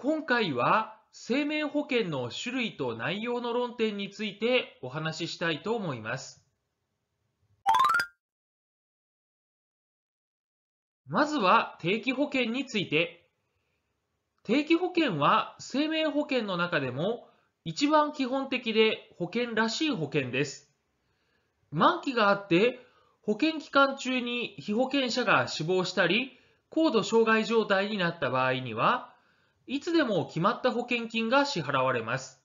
今回は生命保険の種類と内容の論点についてお話ししたいと思います。まずは定期保険について。定期保険は生命保険の中でも一番基本的で保険らしい保険です。満期があって保険期間中に被保険者が死亡したり高度障害状態になった場合にはいつでも決まった保険金が支払われます。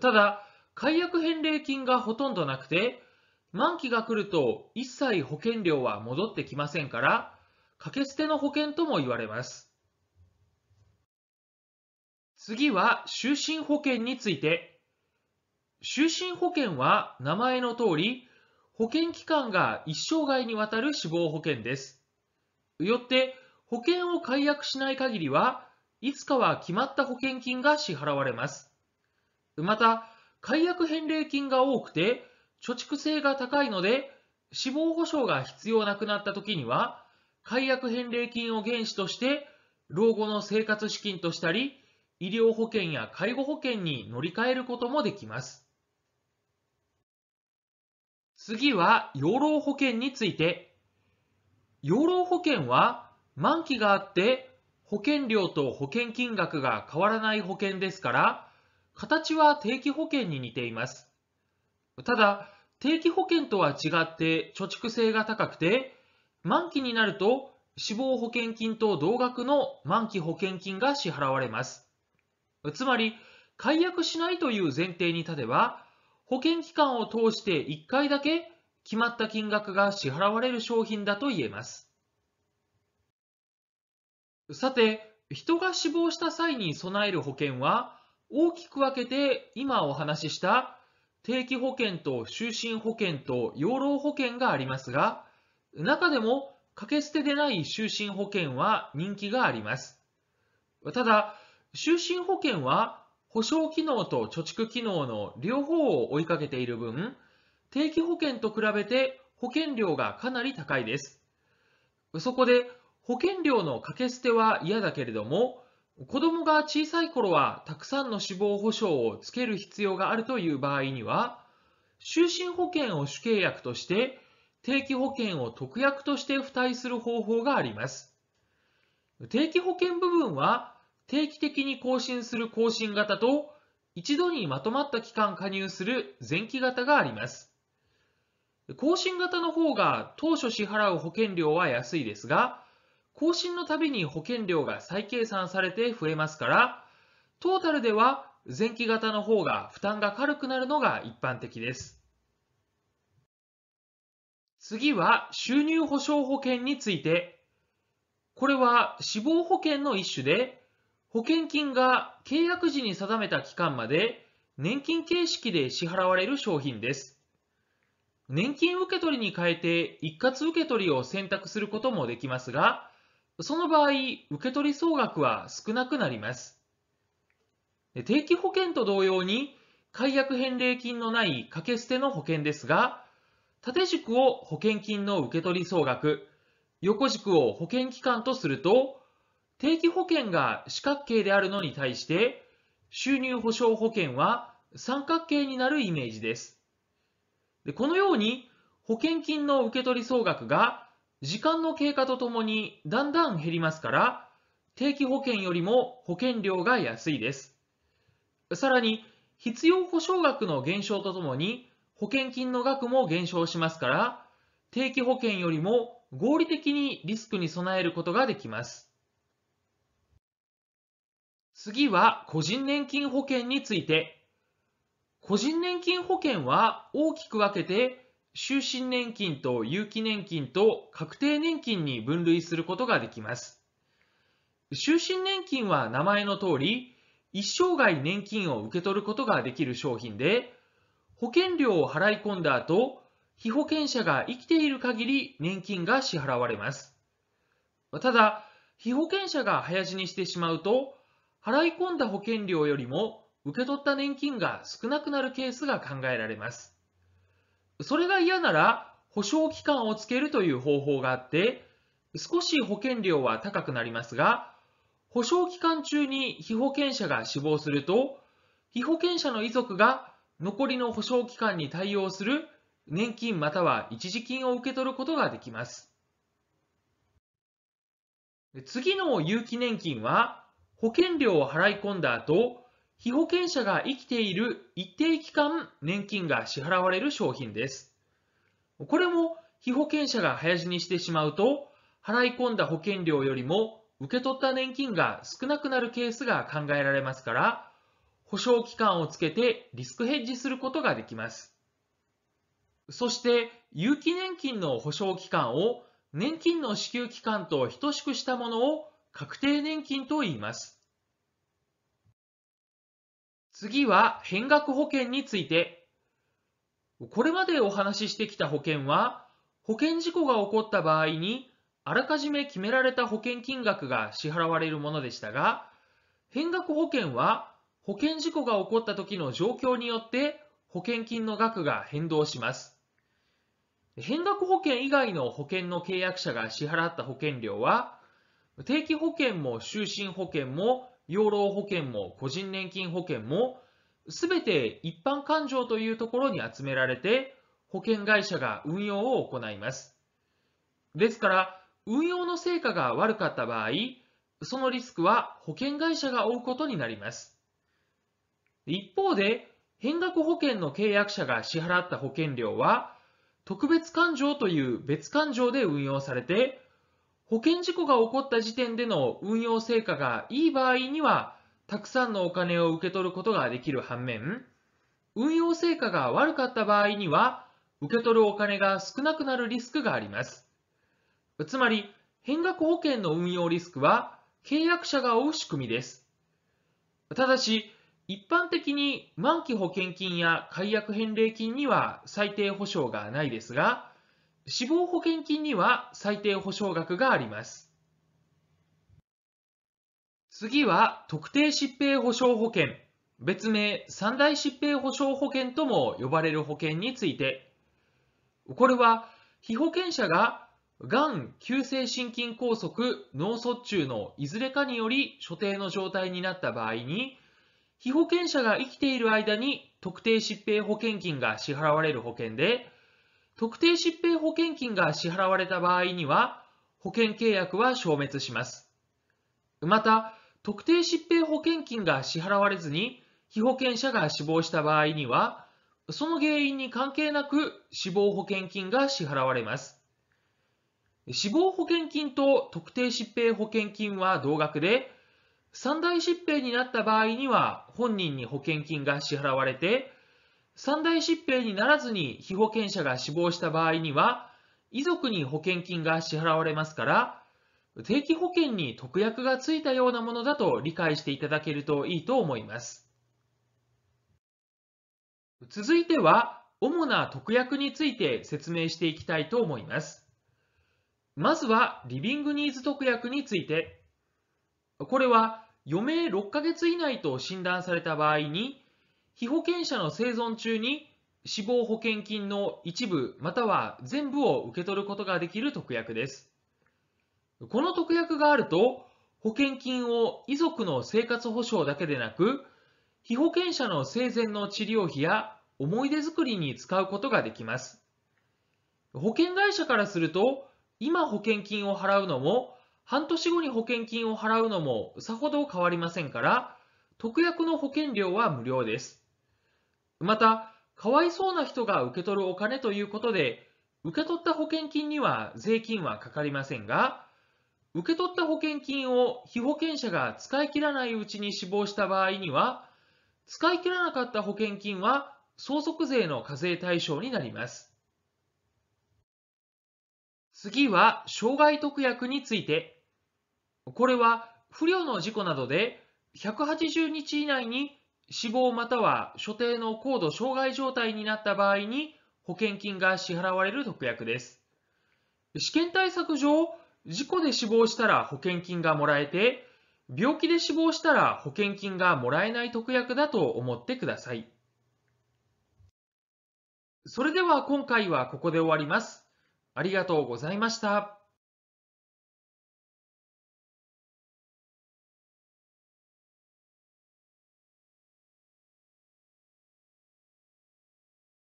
ただ、解約返礼金がほとんどなくて、満期が来ると一切保険料は戻ってきませんから、掛け捨ての保険とも言われます。次は、就寝保険について。就寝保険は名前の通り、保険期間が一生涯にわたる死亡保険です。よって、保険を解約しない限りは、いつかは決まった保険金が支払われます。また、解約返礼金が多くて、貯蓄性が高いので、死亡保障が必要なくなった時には、解約返礼金を原資として、老後の生活資金としたり、医療保険や介護保険に乗り換えることもできます。次は養老保険について。養老保険は満期があって保険料と保険金額が変わらない保険ですから、形は定期保険に似ています。ただ、定期保険とは違って貯蓄性が高くて、満期になると死亡保険金と同額の満期保険金が支払われます。つまり、解約しないという前提に立てば、保険期間を通して1回だけ決まった金額が支払われる商品だと言えます。さて、人が死亡した際に備える保険は、大きく分けて今お話しした定期保険と就寝保険と養老保険がありますが、中でも掛け捨てでない就寝保険は人気があります。ただ、就寝保険は保証機能と貯蓄機能の両方を追いかけている分、定期保険と比べて保険料がかなり高いです。そこで保険料の掛け捨ては嫌だけれども、子供が小さい頃はたくさんの死亡保障をつける必要があるという場合には、就寝保険を主契約として、定期保険を特約として付帯する方法があります。定期保険部分は、定期的に更新する更新型と、一度にまとまった期間加入する前期型があります。更新型の方が当初支払う保険料は安いですが、更新のたびに保険料が再計算されて増えますから、トータルでは前期型の方が負担が軽くなるのが一般的です。次は収入保障保険について。これは死亡保険の一種で、保険金が契約時に定めた期間まで年金形式で支払われる商品です。年金受取に変えて一括受取を選択することもできますが、その場合、受取総額は少なくなります。定期保険と同様に、解約返礼金のない掛け捨ての保険ですが、縦軸を保険金の受け取り総額、横軸を保険期間とすると、定期保険が四角形であるのに対して、収入保障保険は三角形になるイメージです。このように、保険金の受取総額が時間の経過とともにだんだん減りますから、定期保険よりも保険料が安いです。さらに、必要保障額の減少とともに、保険金の額も減少しますから、定期保険よりも合理的にリスクに備えることができます。次は個人年金保険について。個人年金保険は大きく分けて終身年金と有期年金と確定年金に分類することができます。終身年金は名前の通り、一生涯年金を受け取ることができる商品で、保険料を払い込んだ後、被保険者が生きている限り年金が支払われます。ただ、被保険者が早死にしてしまうと、払い込んだ保険料よりも受け取った年金が少なくなるケースが考えられます。それが嫌なら保証期間をつけるという方法があって少し保険料は高くなりますが保証期間中に被保険者が死亡すると被保険者の遺族が残りの保証期間に対応する年金または一時金を受け取ることができます。次の有期年金は保険料を払い込んだ後、被保険者が生きている一定期間年金が支払われる商品です。これも被保険者が早死にしてしまうと、払い込んだ保険料よりも受け取った年金が少なくなるケースが考えられますから、保証期間をつけてリスクヘッジすることができます。そして、有期年金の保証期間を年金の支給期間と等しくしたものを確定年金と言います。次は変額保険について。これまでお話ししてきた保険は、保険事故が起こった場合に、あらかじめ決められた保険金額が支払われるものでしたが、変額保険は保険事故が起こった時の状況によって保険金の額が変動します。変額保険以外の保険の契約者が支払った保険料は、定期保険も終身保険も養老保険も個人年金保険も全て一般勘定というところに集められて保険会社が運用を行います。ですから運用の成果が悪かった場合そのリスクは保険会社が負うことになります。一方で変額保険の契約者が支払った保険料は特別勘定という別勘定で運用されて保険事故が起こった時点での運用成果がいい場合には、たくさんのお金を受け取ることができる反面、運用成果が悪かった場合には、受け取るお金が少なくなるリスクがあります。つまり、変額保険の運用リスクは、契約者が負う仕組みです。ただし、一般的に満期保険金や解約返礼金には最低保障がないですが、死亡保険金には最低保証額があります。次は特定疾病保障保険、別名三大疾病保障保険とも呼ばれる保険について、これは被保険者ががん、急性心筋梗塞、脳卒中のいずれかにより所定の状態になった場合に、被保険者が生きている間に特定疾病保険金が支払われる保険で、特定疾病保険金が支払われた場合には、保険契約は消滅します。また、特定疾病保険金が支払われずに、被保険者が死亡した場合には、その原因に関係なく死亡保険金が支払われます。死亡保険金と特定疾病保険金は同額で、三大疾病になった場合には本人に保険金が支払われて、三大疾病にならずに被保険者が死亡した場合には、遺族に保険金が支払われますから、定期保険に特約がついたようなものだと理解していただけるといいと思います。続いては、主な特約について説明していきたいと思います。まずは、リビングニーズ特約について。これは、余命6ヶ月以内と診断された場合に、被保険者の生存中に死亡保険金の一部または全部を受け取ることができる特約です。この特約があると、保険金を遺族の生活保障だけでなく、被保険者の生前の治療費や思い出作りに使うことができます。保険会社からすると、今保険金を払うのも、半年後に保険金を払うのもさほど変わりませんから、特約の保険料は無料です。また、かわいそうな人が受け取るお金ということで、受け取った保険金には税金はかかりませんが、受け取った保険金を被保険者が使い切らないうちに死亡した場合には、使い切らなかった保険金は相続税の課税対象になります。次は、障害特約について。これは、不良の事故などで180日以内に死亡または所定の高度障害状態になった場合に保険金が支払われる特約です。試験対策上、事故で死亡したら保険金がもらえて、病気で死亡したら保険金がもらえない特約だと思ってください。それでは今回はここで終わります。ありがとうございました。